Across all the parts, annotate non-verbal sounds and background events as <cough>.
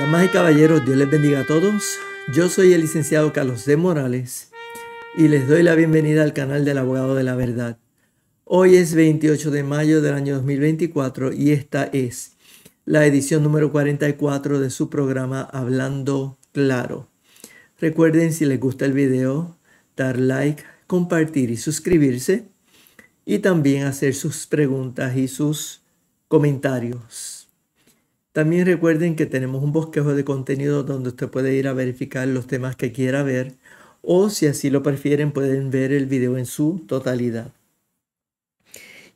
Damas y caballeros, Dios les bendiga a todos. Yo soy el licenciado Carlos D. Morales y les doy la bienvenida al canal del Abogado de la Verdad. Hoy es 28 de mayo del año 2024 y esta es la edición número 44 de su programa Hablando Claro. Recuerden si les gusta el video, dar like, compartir y suscribirse y también hacer sus preguntas y sus comentarios. También recuerden que tenemos un bosquejo de contenido donde usted puede ir a verificar los temas que quiera ver o si así lo prefieren pueden ver el video en su totalidad.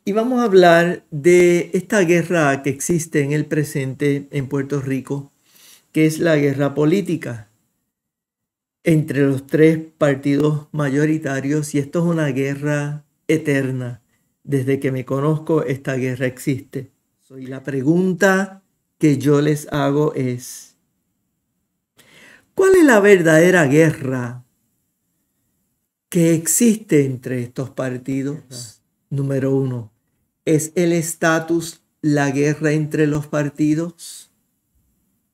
Y vamos a hablar de esta guerra que existe en el presente en Puerto Rico, que es la guerra política entre los tres partidos mayoritarios y esto es una guerra eterna. Desde que me conozco, esta guerra existe. Soy la pregunta que yo les hago es, ¿cuál es la verdadera guerra que existe entre estos partidos? Número uno, ¿es el estatus la guerra entre los partidos?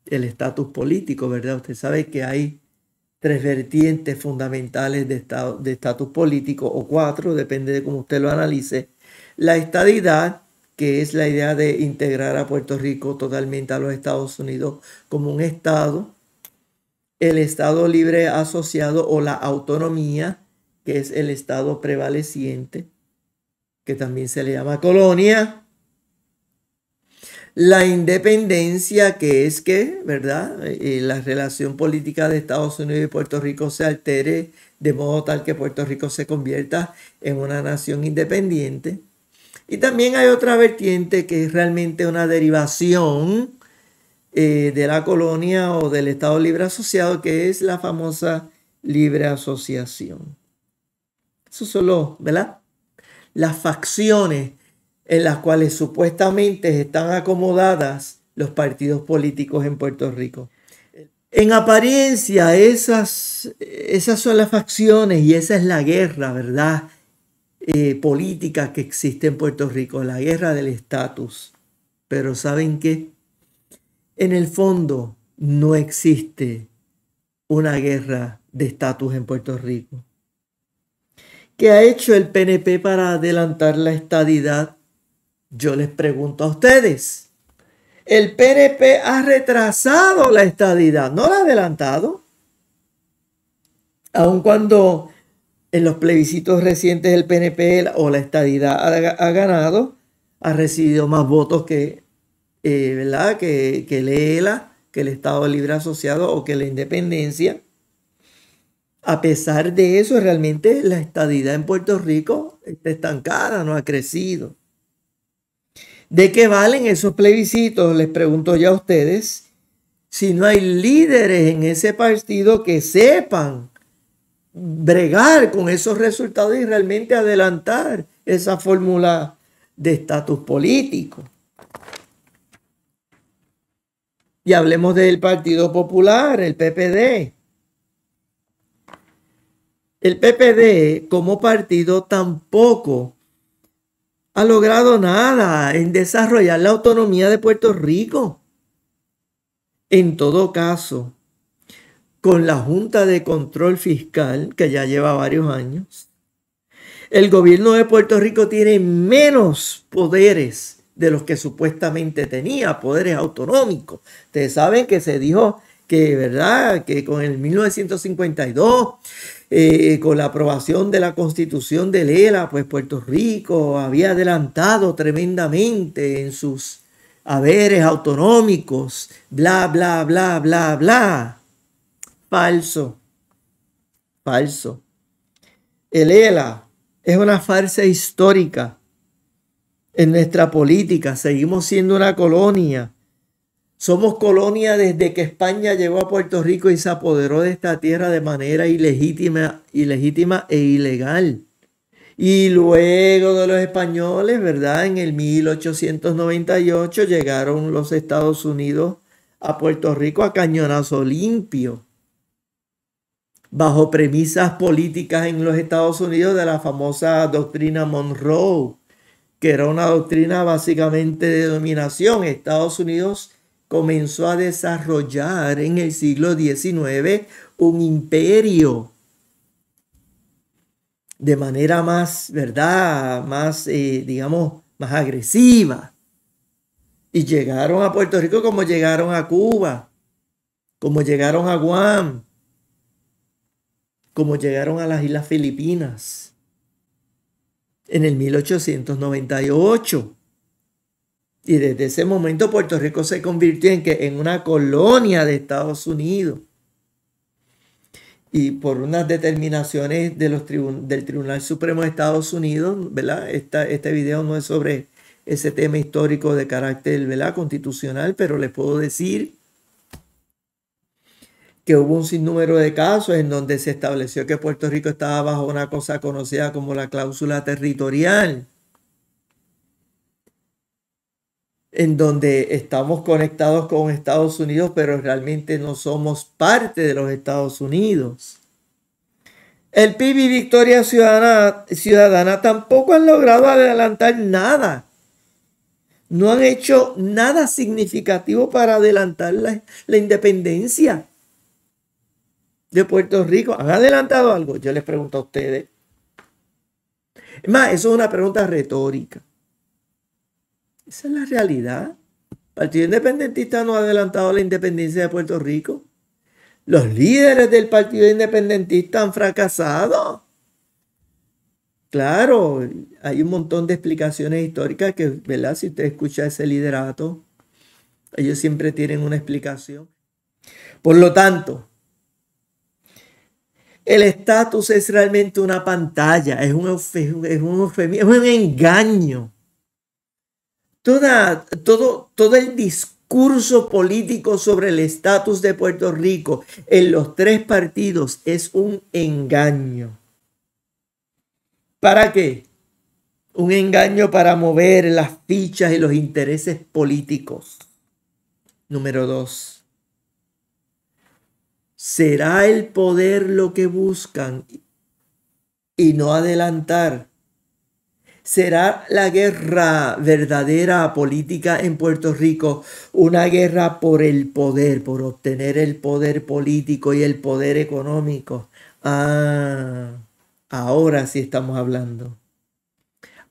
El estatus político, ¿verdad? Usted sabe que hay tres vertientes fundamentales de, estado, de estatus político, o cuatro, depende de cómo usted lo analice. La estadidad, que es la idea de integrar a Puerto Rico totalmente a los Estados Unidos como un Estado, el Estado libre asociado o la autonomía, que es el Estado prevaleciente, que también se le llama colonia, la independencia, que es que, ¿verdad? Eh, la relación política de Estados Unidos y Puerto Rico se altere de modo tal que Puerto Rico se convierta en una nación independiente y también hay otra vertiente que es realmente una derivación eh, de la colonia o del Estado Libre Asociado, que es la famosa libre asociación. Eso solo, ¿verdad? Las facciones en las cuales supuestamente están acomodadas los partidos políticos en Puerto Rico. En apariencia, esas, esas son las facciones y esa es la guerra, ¿verdad? Eh, política que existe en Puerto Rico, la guerra del estatus. Pero ¿saben qué? En el fondo no existe una guerra de estatus en Puerto Rico. ¿Qué ha hecho el PNP para adelantar la estadidad? Yo les pregunto a ustedes. El PNP ha retrasado la estadidad, no la ha adelantado. Aun cuando en los plebiscitos recientes el PNP o la estadidad ha, ganado, ha recibido más votos que, eh, Que, que el ELA, que el Estado Libre Asociado o que la Independencia. A pesar de eso, realmente la estadidad en Puerto Rico está estancada, no ha crecido. ¿De qué valen esos plebiscitos? Les pregunto ya a ustedes. Si no hay líderes en ese partido que sepan bregar con esos resultados y realmente adelantar esa fórmula de estatus político. Y hablemos del Partido Popular, el PPD. El PPD como partido tampoco ha logrado nada en desarrollar la autonomía de Puerto Rico. En todo caso, con la Junta de Control Fiscal, que ya lleva varios años. El gobierno de Puerto Rico tiene menos poderes de los que supuestamente tenía, poderes autonómicos. Ustedes saben que se dijo que, ¿verdad? Que con el 1952, eh, con la aprobación de la constitución de Lela, pues Puerto Rico había adelantado tremendamente en sus haberes autonómicos, bla, bla, bla, bla, bla falso. Falso. El ELA es una farsa histórica. En nuestra política seguimos siendo una colonia. Somos colonia desde que España llegó a Puerto Rico y se apoderó de esta tierra de manera ilegítima, ilegítima e ilegal. Y luego de los españoles, ¿verdad? En el 1898 llegaron los Estados Unidos a Puerto Rico a cañonazo limpio bajo premisas políticas en los Estados Unidos de la famosa doctrina Monroe, que era una doctrina básicamente de dominación. Estados Unidos comenzó a desarrollar en el siglo XIX un imperio de manera más, ¿verdad? Más, eh, digamos, más agresiva. Y llegaron a Puerto Rico como llegaron a Cuba, como llegaron a Guam, como llegaron a las Islas Filipinas en el 1898. Y desde ese momento Puerto Rico se convirtió en, que, en una colonia de Estados Unidos. Y por unas determinaciones de los del Tribunal Supremo de Estados Unidos, ¿verdad? Esta, este video no es sobre ese tema histórico de carácter ¿verdad? constitucional, pero les puedo decir que hubo un sinnúmero de casos en donde se estableció que Puerto Rico estaba bajo una cosa conocida como la cláusula territorial, en donde estamos conectados con Estados Unidos, pero realmente no somos parte de los Estados Unidos. El PIB Victoria Ciudadana, Ciudadana tampoco han logrado adelantar nada no han hecho nada significativo para adelantar la, la, independencia de Puerto Rico han adelantado algo? Yo les pregunto a ustedes. Es más, eso es una pregunta retórica. Esa es la realidad. El Partido Independentista no ha adelantado la independencia de Puerto Rico. Los líderes del Partido Independentista han fracasado. Claro, hay un montón de explicaciones históricas que, ¿verdad? Si usted escucha ese liderato, ellos siempre tienen una explicación. Por lo tanto, el estatus es realmente una pantalla, es un, engaño. Toda, todo, todo el discurso político sobre el estatus de Puerto Rico en los tres partidos es un engaño. ¿Para qué? Un engaño para mover las fichas y los intereses políticos. Número dos será el poder lo que buscan y no adelantar. Será la guerra verdadera política en Puerto Rico, una guerra por el poder, por obtener el poder político y el poder económico. Ah, ahora sí estamos hablando.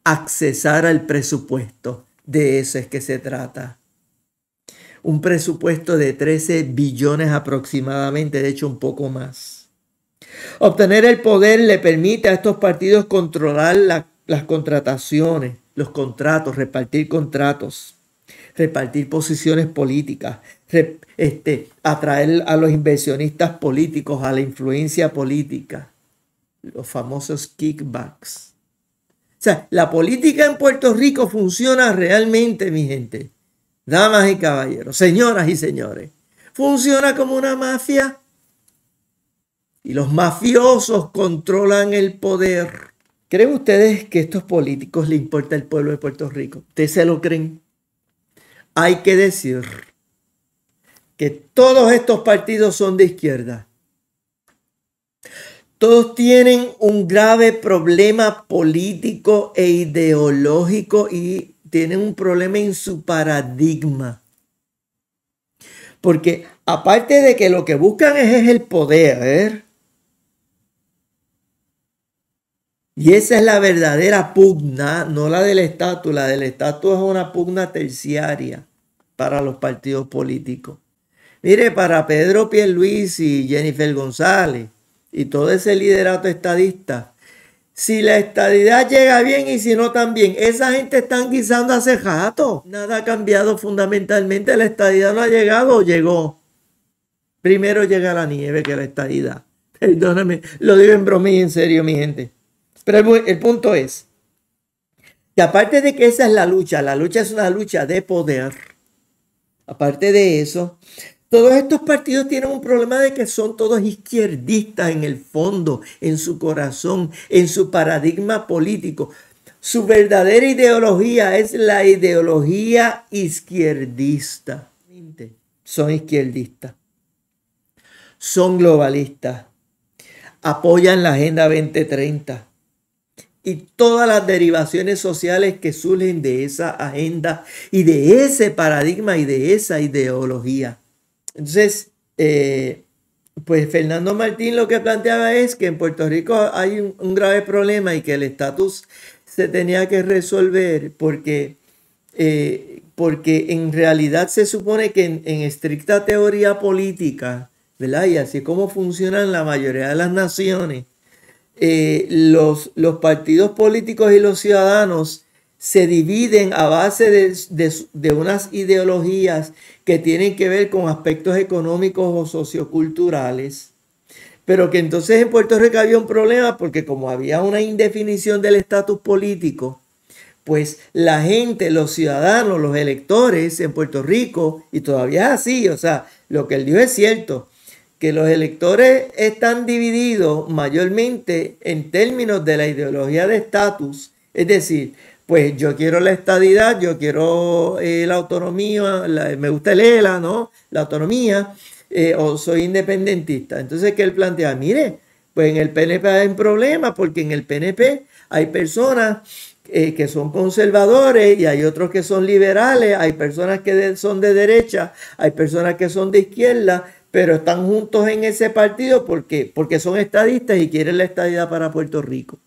Accesar al presupuesto, de eso es que se trata un presupuesto de 13 billones aproximadamente, de hecho un poco más. Obtener el poder le permite a estos partidos controlar las contrataciones, los contratos, repartir contratos, repartir posiciones políticas, este, atraer a los inversionistas políticos, a la influencia política, los famosos kickbacks. O sea, la política en Puerto Rico funciona realmente, mi gente damas y caballeros, señoras y señores, funciona como una mafia. Y los mafiosos controlan el poder. ¿Creen ustedes que a estos políticos le importa el pueblo de Puerto Rico? ¿Ustedes se lo creen? Hay que decir que todos estos partidos son de izquierda. Todos tienen un grave problema político e ideológico y tienen un problema en su paradigma. Porque aparte de que lo que buscan es, el poder, y esa es la verdadera pugna, no la del estatus, la del estatus es una pugna terciaria para los partidos políticos. Mire, para Pedro Pierluisi y Jennifer González y todo ese liderato estadista, si la estadidad llega bien y si no también. Esa gente está guisando hace jato. Nada ha cambiado fundamentalmente. La estadidad no ha llegado, llegó. Primero llega la nieve que la estadidad. <laughs> Perdóname, lo digo en broma y en serio, mi gente. Pero el, el punto es que aparte de que esa es la lucha, la lucha es una lucha de poder. Aparte de eso, todos estos partidos tienen un problema de que son todos izquierdistas en el fondo, en su corazón, en su paradigma político. Su verdadera ideología es la ideología izquierdista. Son izquierdistas. Son globalistas. Apoyan la Agenda 2030 y todas las derivaciones sociales que surgen de esa agenda y de ese paradigma y de esa ideología. Entonces, eh, pues Fernando Martín lo que planteaba es que en Puerto Rico hay un, grave problema y que el estatus se tenía que resolver porque, eh, porque en realidad se supone que en, estricta teoría política, Y así es como funcionan la mayoría de las naciones, eh, los, los partidos políticos y los ciudadanos se dividen a base de, unas ideologías que tienen que ver con aspectos económicos o socioculturales, pero que entonces en Puerto Rico había un problema porque como había una indefinición del estatus político, pues la gente, los ciudadanos, los electores en Puerto Rico, y todavía es así, o sea, lo que él dijo es cierto, que los electores están divididos mayormente en términos de la ideología de estatus, es decir, pues yo quiero la estadidad, yo quiero eh, la autonomía, me gusta el ELA, ¿no? La autonomía, eh, o soy independentista. Entonces, que él plantea? Mire, pues en el PNP hay un problema, porque en el PNP hay personas eh, que son conservadores y hay otros que son liberales, hay personas que son de derecha, hay personas que son de izquierda, pero están juntos en ese partido porque, porque son estadistas y quieren la estadidad para Puerto Rico.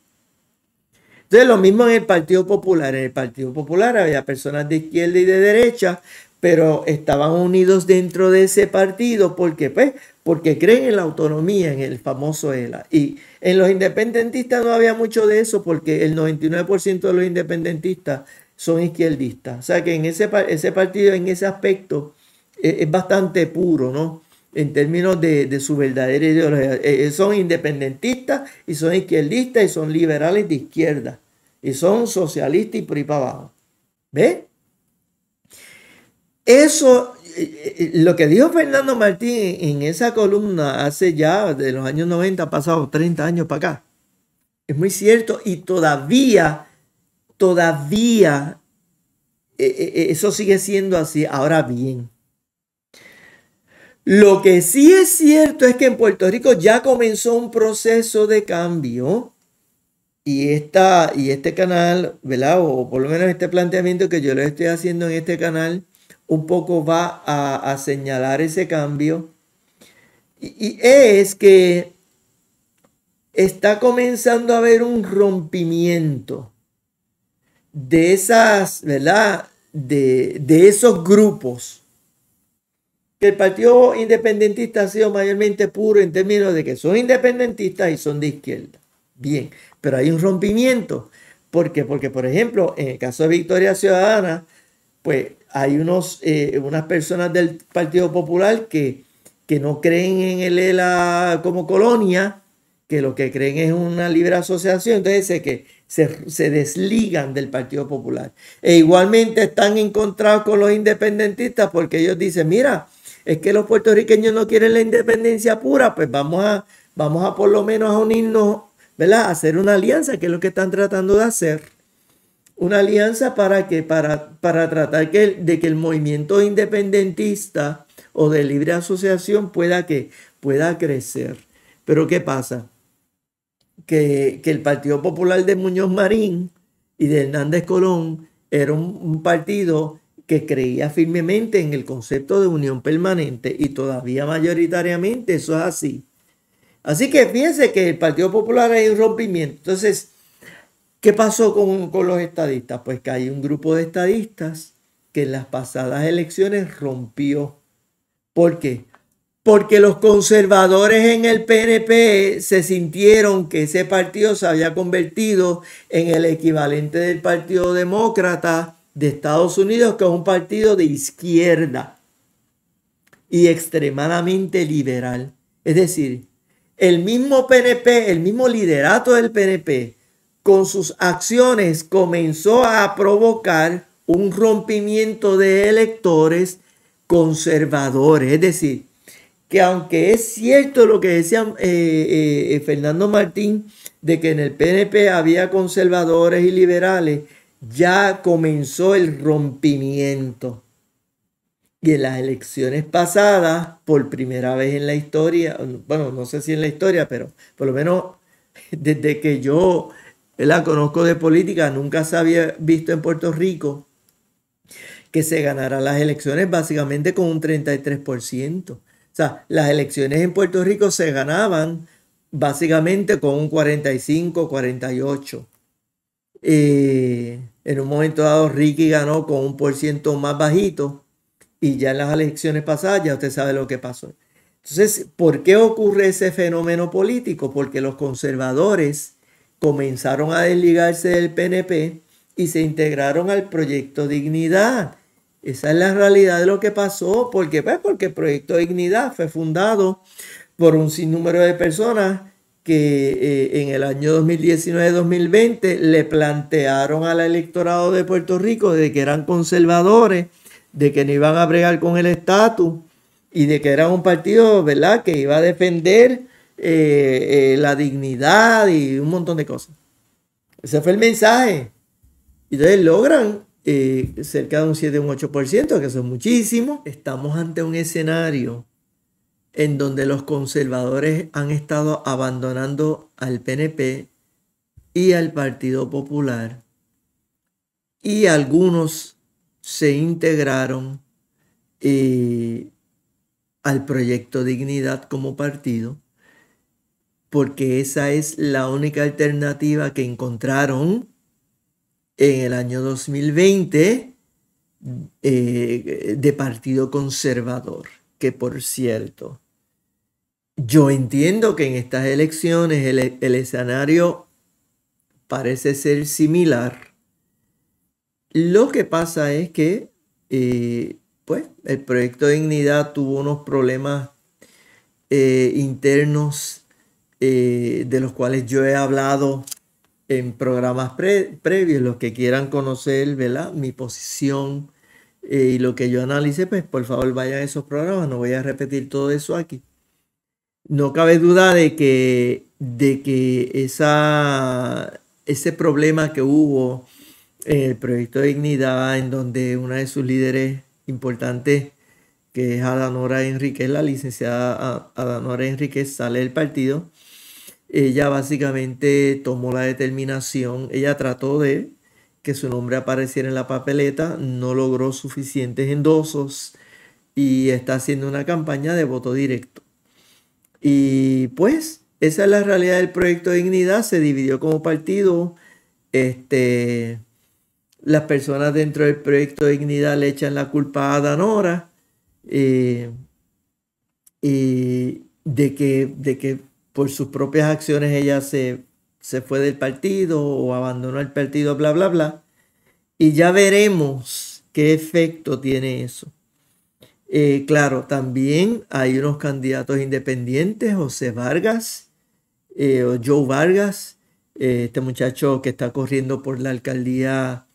Entonces, lo mismo en el Partido Popular. En el Partido Popular había personas de izquierda y de derecha, pero estaban unidos dentro de ese partido porque, pues, porque creen en la autonomía, en el famoso ELA. Y en los independentistas no había mucho de eso porque el 99% de los independentistas son izquierdistas. O sea que en ese, ese partido, en ese aspecto, eh, es bastante puro, ¿no? en términos de, su verdadera ideología. Eh, eh, son independentistas y son izquierdistas y son liberales de izquierda y son socialistas y por ahí para abajo. ¿Ve? Eso, eh, lo que dijo Fernando Martín en esa columna hace ya de los años 90, pasado 30 años para acá, es muy cierto y todavía, todavía eso sigue siendo así. Ahora bien, lo que sí es cierto es que en Puerto Rico ya comenzó un proceso de cambio y, esta, y este canal, ¿verdad? O por lo menos este planteamiento que yo le estoy haciendo en este canal, un poco va a, señalar ese cambio. Y, es que está comenzando a haber un rompimiento de esas, ¿verdad? De, de, esos grupos el Partido Independentista ha sido mayormente puro en términos de que son independentistas y son de izquierda. Bien, pero hay un rompimiento. ¿Por qué? Porque, por ejemplo, en el caso de Victoria Ciudadana, pues hay unos, eh, unas personas del Partido Popular que, que no creen en el ELA como colonia, que lo que creen es una libre asociación, entonces que se, se, desligan del Partido Popular. E igualmente están encontrados con los independentistas porque ellos dicen, mira, es que los puertorriqueños no quieren la independencia pura, pues vamos a, vamos a por lo menos a unirnos, ¿verdad? A hacer una alianza, que es lo que están tratando de hacer. Una alianza para que, para, para tratar que, de que el movimiento independentista o de libre asociación pueda que pueda crecer. Pero ¿qué pasa? Que, que el Partido Popular de Muñoz Marín y de Hernández Colón era un, un partido que creía firmemente en el concepto de unión permanente y todavía mayoritariamente eso es así. Así que piense que el Partido Popular hay un rompimiento. Entonces, ¿qué pasó con, con los estadistas? Pues que hay un grupo de estadistas que en las pasadas elecciones rompió. ¿Por qué? Porque los conservadores en el PNP se sintieron que ese partido se había convertido en el equivalente del Partido Demócrata de Estados Unidos, que es un partido de izquierda y extremadamente liberal. Es decir, el mismo PNP, el mismo liderato del PNP, con sus acciones comenzó a provocar un rompimiento de electores conservadores. Es decir, que aunque es cierto lo que decía eh, eh, Fernando Martín, de que en el PNP había conservadores y liberales, ya comenzó el rompimiento. Y en las elecciones pasadas, por primera vez en la historia, bueno, no sé si en la historia, pero por lo menos desde que yo la conozco de política, nunca se había visto en Puerto Rico que se ganaran las elecciones básicamente con un 33%. O sea, las elecciones en Puerto Rico se ganaban básicamente con un 45, 48. En un momento dado, Ricky ganó con un por ciento más bajito y ya en las elecciones pasadas ya usted sabe lo que pasó. Entonces, ¿por qué ocurre ese fenómeno político? Porque los conservadores comenzaron a desligarse del PNP y se integraron al proyecto Dignidad. Esa es la realidad de lo que pasó. ¿Por qué? Pues, porque el proyecto Dignidad fue fundado por un sinnúmero de personas que eh, en el año 2019-2020 le plantearon al electorado de Puerto Rico de que eran conservadores, de que no iban a bregar con el estatus y de que era un partido, ¿verdad?, que iba a defender eh, eh, la dignidad y un montón de cosas. Ese fue el mensaje. Y entonces logran cerca de un 7, un 8%, que son muchísimos. Estamos ante un escenario en donde los conservadores han estado abandonando al PNP y al Partido Popular y algunos se integraron eh, al proyecto Dignidad como partido porque esa es la única alternativa que encontraron en el año 2020 eh, de partido conservador, que por cierto, yo entiendo que en estas elecciones el, escenario parece ser similar. Lo que pasa es que, eh, pues, el proyecto de dignidad tuvo unos problemas eh, internos eh, de los cuales yo he hablado en programas previos. Los que quieran conocer, Mi posición y lo que yo analice, pues, por favor, vayan a esos programas. No voy a repetir todo eso aquí no cabe duda de que, de que esa, ese problema que hubo en el proyecto de dignidad, en donde una de sus líderes importantes, que es Adanora Enríquez, la licenciada Adanora Enríquez, sale del partido. Ella básicamente tomó la determinación, ella trató de que su nombre apareciera en la papeleta, no logró suficientes endosos y está haciendo una campaña de voto directo. Y pues esa es la realidad del proyecto de dignidad, se dividió como partido. Este, las personas dentro del proyecto de dignidad le echan la culpa a Danora eh, y de que, de que por sus propias acciones ella se, se fue del partido o abandonó el partido, bla, bla, bla. Y ya veremos qué efecto tiene eso. Eh, claro, también hay unos candidatos independientes, José Vargas, eh, Joe Vargas, eh, este muchacho que está corriendo por la alcaldía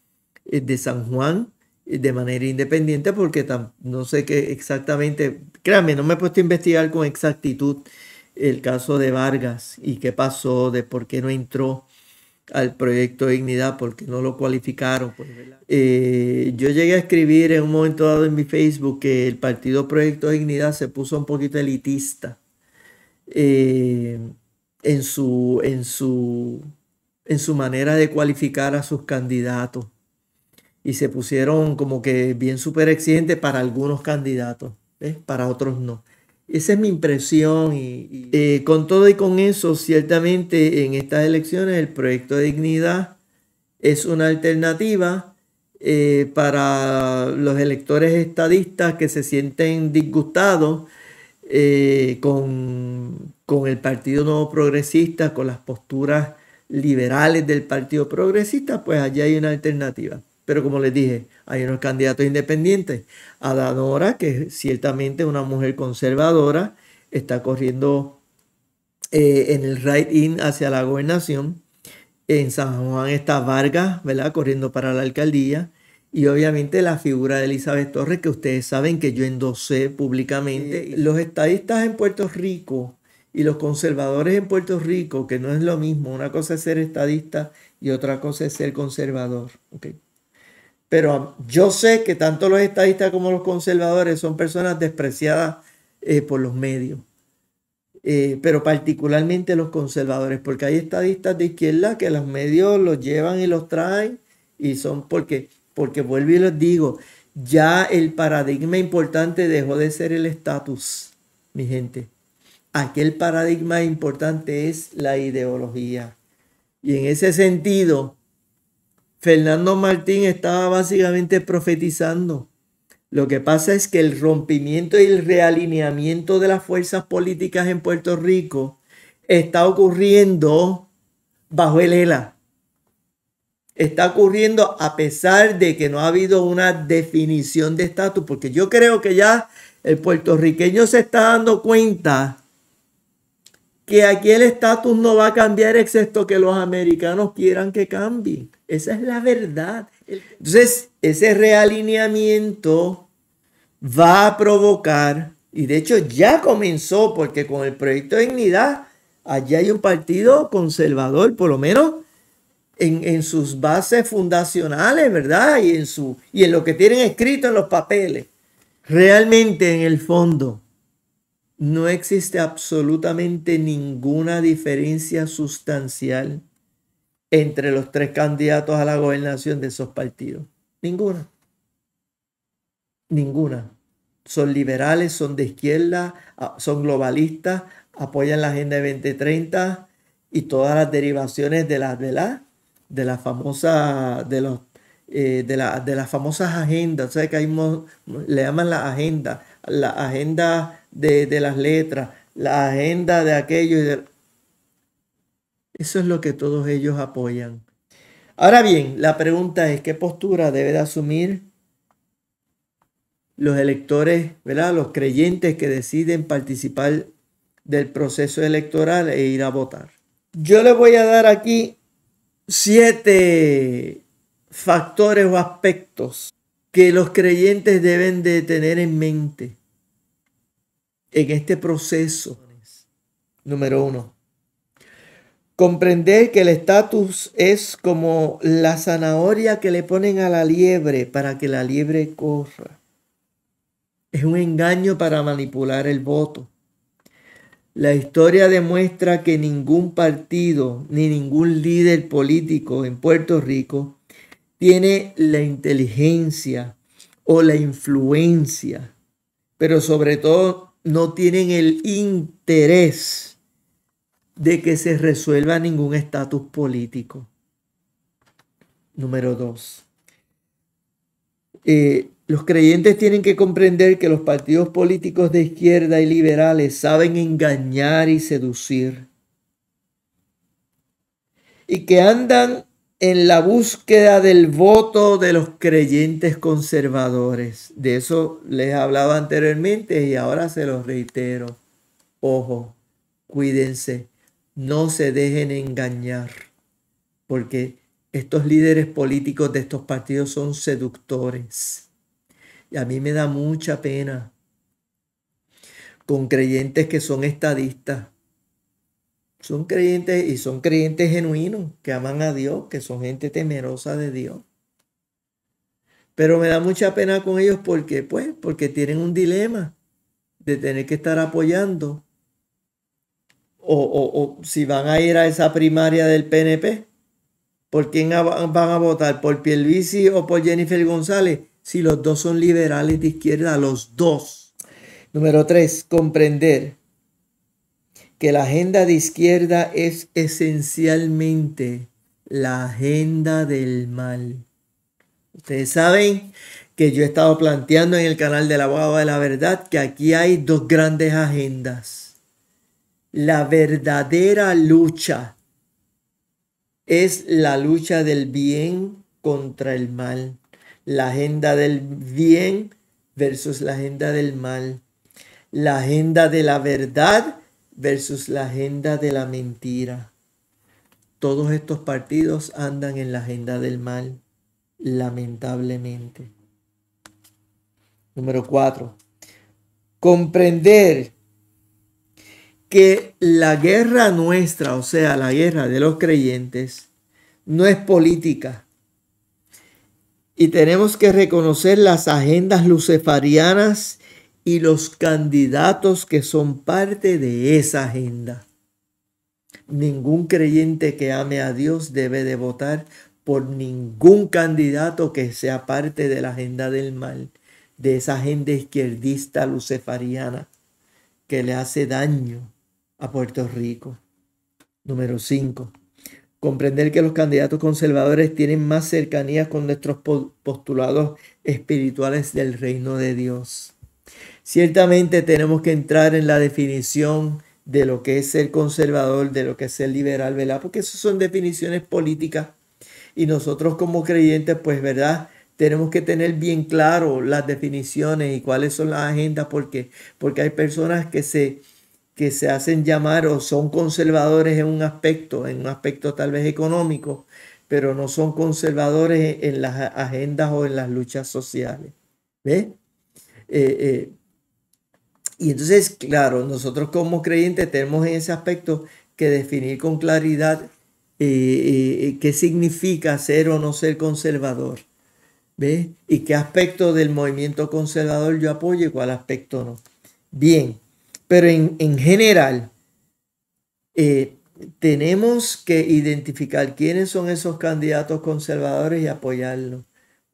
de San Juan de manera independiente porque no sé qué exactamente, Créame, no me he puesto a investigar con exactitud el caso de Vargas y qué pasó, de por qué no entró al proyecto Dignidad porque no lo cualificaron. Pues, eh, yo llegué a escribir en un momento dado en mi Facebook que el partido Proyecto Dignidad se puso un poquito elitista eh, en, su, en, su, en su manera de cualificar a sus candidatos y se pusieron como que bien super exigentes para algunos candidatos, para otros no. Esa es mi impresión y, eh, con todo y con eso, ciertamente en estas elecciones el proyecto de dignidad es una alternativa eh, para los electores estadistas que se sienten disgustados eh, con, el Partido Nuevo Progresista, con las posturas liberales del Partido Progresista, pues allí hay una alternativa. Pero como les dije, hay unos candidatos independientes. Adanora, que ciertamente una mujer conservadora, está corriendo eh, en el right-in hacia la gobernación. En San Juan está Vargas, ¿verdad? Corriendo para la alcaldía. Y obviamente la figura de Elizabeth Torres, que ustedes saben que yo endosé públicamente. Los estadistas en Puerto Rico y los conservadores en Puerto Rico, que no es lo mismo, una cosa es ser estadista y otra cosa es ser conservador. ¿okay? Pero yo sé que tanto los estadistas como los conservadores son personas despreciadas eh, por los medios. Eh, pero particularmente los conservadores, porque hay estadistas de izquierda que los medios los llevan y los traen y son porque, porque vuelvo y les digo, ya el paradigma importante dejó de ser el estatus, mi gente. Aquel paradigma importante es la ideología. Y en ese sentido, Fernando Martín estaba básicamente profetizando. Lo que pasa es que el rompimiento y el realineamiento de las fuerzas políticas en Puerto Rico está ocurriendo bajo el ELA. Está ocurriendo a pesar de que no ha habido una definición de estatus, porque yo creo que ya el puertorriqueño se está dando cuenta que aquí el estatus no va a cambiar excepto que los americanos quieran que cambie. Esa es la verdad. Entonces, ese realineamiento va a provocar, y de hecho ya comenzó, porque con el proyecto de dignidad, Allí hay un partido conservador, por lo menos en, sus bases fundacionales, ¿verdad? Y en, su, y en lo que tienen escrito en los papeles. Realmente, en el fondo, no existe absolutamente ninguna diferencia sustancial entre los tres candidatos a la gobernación de esos partidos. Ninguna. Ninguna. Son liberales, son de izquierda, son globalistas, apoyan la Agenda 2030 y todas las derivaciones de las de la, de la famosa de los eh, de, de, las famosas agendas. que le llaman la agenda, la agenda de, las letras, la agenda de aquello Eso es lo que todos ellos apoyan. Ahora bien, la pregunta es, ¿qué postura deben de asumir los electores, ¿verdad? los creyentes que deciden participar del proceso electoral e ir a votar? Yo les voy a dar aquí siete factores o aspectos que los creyentes deben de tener en mente en este proceso. Número uno, comprender que el estatus es como la zanahoria que le ponen a la liebre para que la liebre corra. Es un engaño para manipular el voto. La historia demuestra que ningún partido ni ningún líder político en Puerto Rico tiene la inteligencia o la influencia, pero sobre todo no tienen el interés de que se resuelva ningún estatus político. Número dos. Eh, los creyentes tienen que comprender que los partidos políticos de izquierda y liberales saben engañar y seducir. Y que andan en la búsqueda del voto de los creyentes conservadores. De eso les hablaba anteriormente y ahora se los reitero. Ojo, cuídense, no se dejen engañar, porque estos líderes políticos de estos partidos son seductores. Y a mí me da mucha pena con creyentes que son estadistas, son creyentes y son creyentes genuinos, que aman a Dios, que son gente temerosa de Dios. Pero me da mucha pena con ellos porque, pues, porque tienen un dilema de tener que estar apoyando. O, si van a ir a esa primaria del PNP, ¿por quién van a votar? ¿Por Pierluisi o por Jennifer González? Si los dos son liberales de izquierda, los dos. Número tres, comprender que la agenda de izquierda es esencialmente la agenda del mal. Ustedes saben que yo he estado planteando en el canal de la Baba de la Verdad que aquí hay dos grandes agendas. La verdadera lucha es la lucha del bien contra el mal. La agenda del bien versus la agenda del mal. La agenda de la verdad versus la agenda de la mentira. Todos estos partidos andan en la agenda del mal, lamentablemente. Número cuatro. Comprender que la guerra nuestra, o sea, la guerra de los creyentes, no es política. Y tenemos que reconocer las agendas lucefarianas y los candidatos que son parte de esa agenda. Ningún creyente que ame a Dios debe de votar por ningún candidato que sea parte de la agenda del mal, de esa agenda izquierdista lucefariana que le hace daño a Puerto Rico. Número 5. Comprender que los candidatos conservadores tienen más cercanía con nuestros postulados espirituales del reino de Dios. Ciertamente tenemos que entrar en la definición de lo que es ser conservador, de lo que es ser liberal, ¿verdad? Porque esas son definiciones políticas y nosotros como creyentes, pues, ¿verdad? Tenemos que tener bien claro las definiciones y cuáles son las agendas, porque, porque hay personas que se, que se hacen llamar o son conservadores en un aspecto, en un aspecto tal vez económico, pero no son conservadores en las agendas o en las luchas sociales. ¿Ves? eh, eh y entonces, claro, nosotros como creyentes tenemos en ese aspecto que definir con claridad eh, eh, eh, qué significa ser o no ser conservador. ve Y qué aspecto del movimiento conservador yo apoyo y cuál aspecto no. Bien, pero en, general, tenemos que identificar quiénes son esos candidatos conservadores y apoyarlo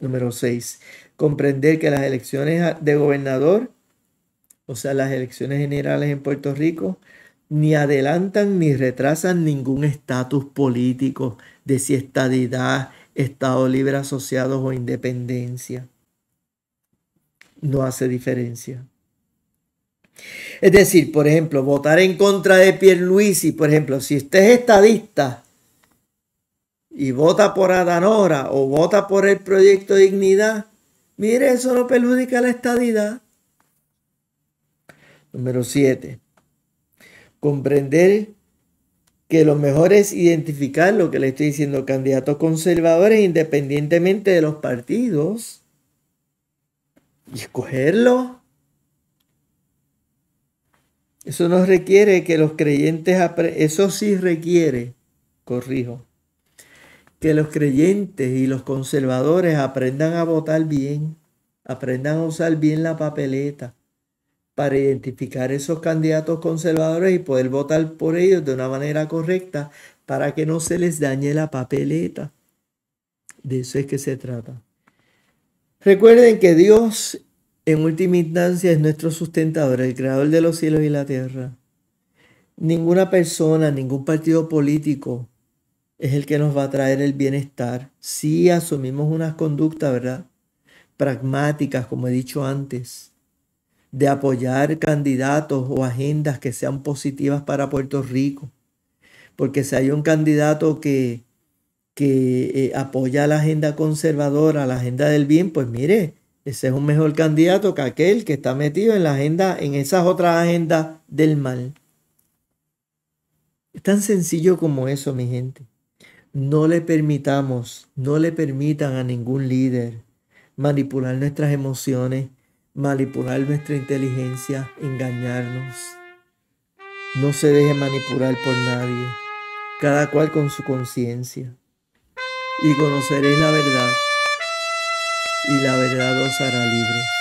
Número seis, Comprender que las elecciones de gobernador o sea, las elecciones generales en Puerto Rico, ni adelantan ni retrasan ningún estatus político de si estadidad, Estado libre asociado o independencia. No hace diferencia. Es decir, por ejemplo, votar en contra de Pierluisi, por ejemplo, si usted es estadista y vota por Adanora o vota por el proyecto Dignidad, mire, eso no perjudica la estadidad. Número 7. Comprender que lo mejor es identificar lo que le estoy diciendo, candidatos conservadores independientemente de los partidos y escogerlo. Eso no requiere que los creyentes, eso sí requiere, corrijo, que los creyentes y los conservadores aprendan a votar bien, aprendan a usar bien la papeleta para identificar esos candidatos conservadores y poder votar por ellos de una manera correcta para que no se les dañe la papeleta. De eso es que se trata. Recuerden que Dios en última instancia es nuestro sustentador, el creador de los cielos y la tierra. Ninguna persona, ningún partido político es el que nos va a traer el bienestar. Si asumimos unas conductas, ¿verdad? Pragmáticas, como he dicho antes de apoyar candidatos o agendas que sean positivas para Puerto Rico. Porque si hay un candidato que, que eh, apoya la agenda conservadora, la agenda del bien, pues mire, ese es un mejor candidato que aquel que está metido en la agenda, en esas otras agendas del mal. Es tan sencillo como eso, mi gente. No le permitamos, no le permitan a ningún líder manipular nuestras emociones, manipular nuestra inteligencia, engañarnos. No se deje manipular por nadie, cada cual con su conciencia. Y conoceréis la verdad, y la verdad os hará libres.